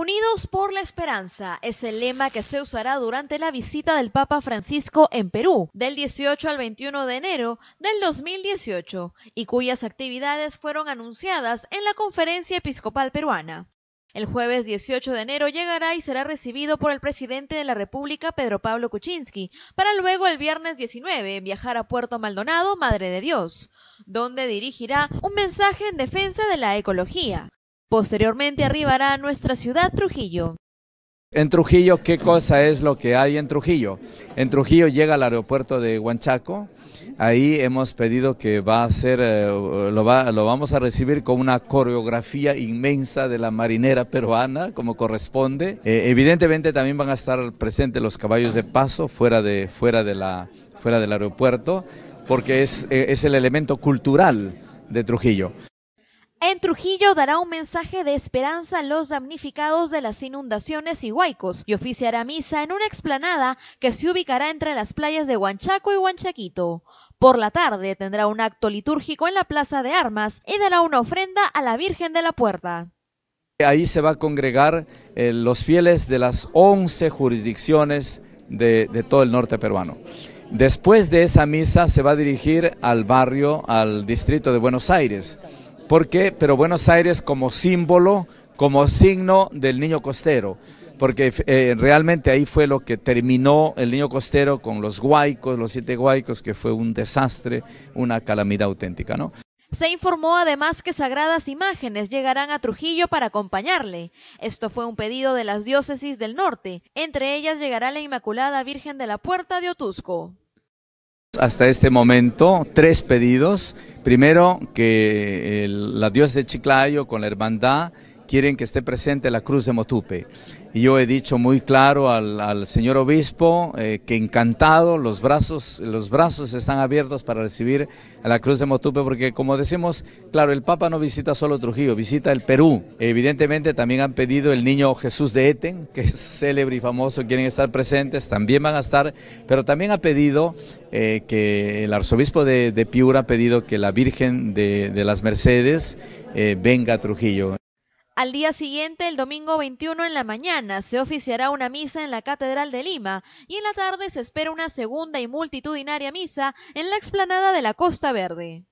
Unidos por la Esperanza es el lema que se usará durante la visita del Papa Francisco en Perú del 18 al 21 de enero del 2018 y cuyas actividades fueron anunciadas en la Conferencia Episcopal Peruana. El jueves 18 de enero llegará y será recibido por el presidente de la República, Pedro Pablo Kuczynski, para luego el viernes 19 viajar a Puerto Maldonado, Madre de Dios, donde dirigirá un mensaje en defensa de la ecología, Posteriormente arribará a nuestra ciudad Trujillo. En Trujillo, ¿qué cosa es lo que hay en Trujillo? En Trujillo llega al aeropuerto de Huanchaco. Ahí hemos pedido que va a ser, eh, lo, vamos a recibir con una coreografía inmensa de la marinera peruana, como corresponde. Eh, evidentemente también van a estar presentes los caballos de paso fuera, fuera, del aeropuerto, porque eh, es el elemento cultural de Trujillo. En Trujillo dará un mensaje de esperanza a los damnificados de las inundaciones y huaicos y oficiará misa en una explanada que se ubicará entre las playas de Huanchaco y Huanchaquito. Por la tarde tendrá un acto litúrgico en la Plaza de Armas y dará una ofrenda a la Virgen de la Puerta. Ahí se va a congregar eh, los fieles de las 11 jurisdicciones de, de todo el norte peruano. Después de esa misa se va a dirigir al barrio, al distrito de Buenos Aires ¿Por qué? Pero Buenos Aires como símbolo, como signo del niño costero porque eh, realmente ahí fue lo que terminó el niño costero con los guaicos, los siete guaicos, que fue un desastre, una calamidad auténtica, ¿no? Se informó además que sagradas imágenes llegarán a Trujillo para acompañarle. Esto fue un pedido de las diócesis del norte. Entre ellas llegará la Inmaculada Virgen de la Puerta de Otusco hasta este momento tres pedidos. Primero, que la diosa de Chiclayo con la hermandad quieren que esté presente la cruz de Motupe. Y yo he dicho muy claro al, señor obispo eh, que encantado, los brazos, los brazos están abiertos para recibir a la cruz de Motupe, porque como decimos, claro, el Papa no visita solo Trujillo, visita el Perú. Evidentemente también han pedido el niño Jesús de Eten, que es célebre y famoso, quieren estar presentes, también van a estar, pero también ha pedido eh, que el arzobispo de, Piura ha pedido que la Virgen de, las Mercedes eh, venga a Trujillo. Al día siguiente, el domingo 21 en la mañana, se oficiará una misa en la Catedral de Lima y en la tarde se espera una segunda y multitudinaria misa en la explanada de la Costa Verde.